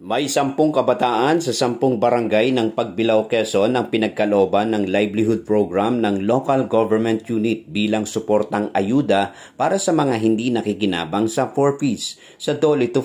May sampung kabataan sa sampung barangay ng Pagbilao Quezon ang pinagkalooban ng livelihood program ng local government unit bilang suportang ayuda para sa mga hindi nakikinabang sa 4Ps, sa Dole to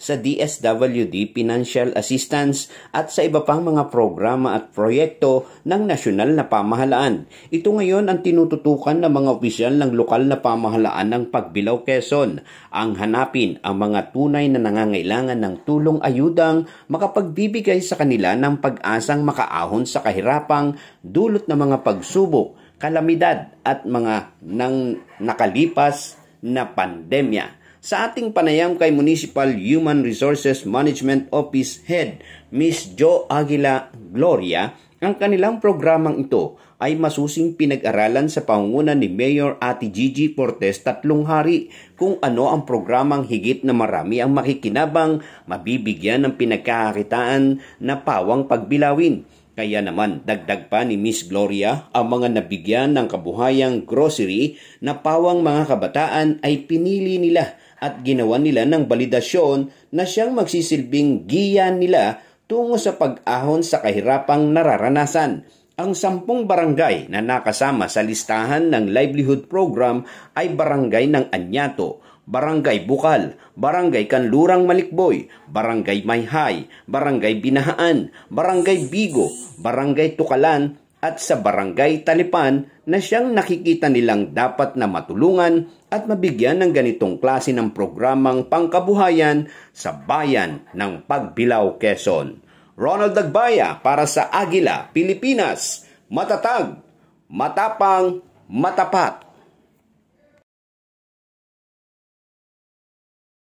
sa DSWD Financial Assistance at sa iba pang mga programa at proyekto ng nasyonal na pamahalaan. Ito ngayon ang tinututukan ng mga opisyal ng lokal na pamahalaan ng Pagbilao Quezon ang hanapin ang mga tunay na nangangailangan ng tulong ayuda nagdududang makapagbibigay sa kanila ng pag-asang makaahon sa kahirapang dulot ng mga pagsubok, kalamidad at mga nang nakalipas na pandemya sa ating panayam kay Municipal Human Resources Management Office Head, Ms. Jo Aguila Gloria, ang kanilang programang ito ay masusing pinag-aralan sa pangunguna ni Mayor Ati Gigi Portes tatlong hari kung ano ang programang higit na marami ang makikinabang mabibigyan ng pinagkakakitaan na pawang pagbilawin. Kaya naman dagdag pa ni Miss Gloria ang mga nabigyan ng kabuhayang grocery na pawang mga kabataan ay pinili nila at ginawa nila ng balidasyon na siyang magsisilbing giyan nila tungo sa pag-ahon sa kahirapang nararanasan. Ang sampung barangay na nakasama sa listahan ng livelihood program ay barangay ng Anyato, Barangay Bukal, Barangay Kanlurang Malikboy, Barangay Mayhay, Barangay Binahaan, Barangay Bigo, Barangay Tukalan at sa barangay Talipan na siyang nakikita nilang dapat na matulungan at mabigyan ng ganitong klase ng programang pangkabuhayan sa bayan ng Pagbilao, Quezon. Ronald Dagbaya para sa Agila, Pilipinas. Matatag, matapang, matapat.